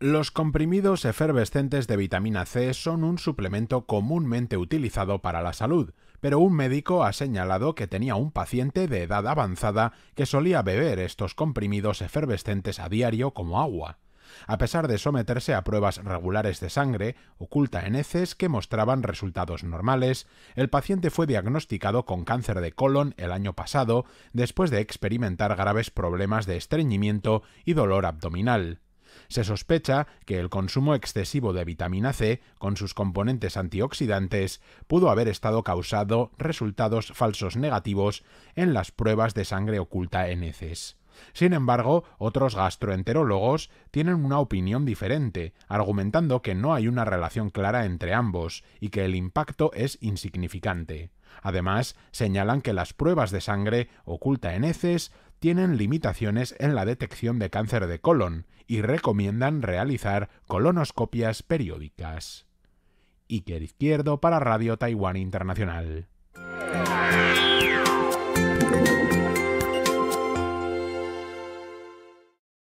Los comprimidos efervescentes de vitamina C son un suplemento comúnmente utilizado para la salud, pero un médico ha señalado que tenía un paciente de edad avanzada que solía beber estos comprimidos efervescentes a diario como agua a pesar de someterse a pruebas regulares de sangre, oculta en heces, que mostraban resultados normales, el paciente fue diagnosticado con cáncer de colon el año pasado, después de experimentar graves problemas de estreñimiento y dolor abdominal. Se sospecha que el consumo excesivo de vitamina C, con sus componentes antioxidantes, pudo haber estado causado resultados falsos negativos en las pruebas de sangre oculta en heces. Sin embargo, otros gastroenterólogos tienen una opinión diferente, argumentando que no hay una relación clara entre ambos y que el impacto es insignificante. Además, señalan que las pruebas de sangre oculta en heces tienen limitaciones en la detección de cáncer de colon y recomiendan realizar colonoscopias periódicas. Iker Izquierdo para Radio Taiwán Internacional.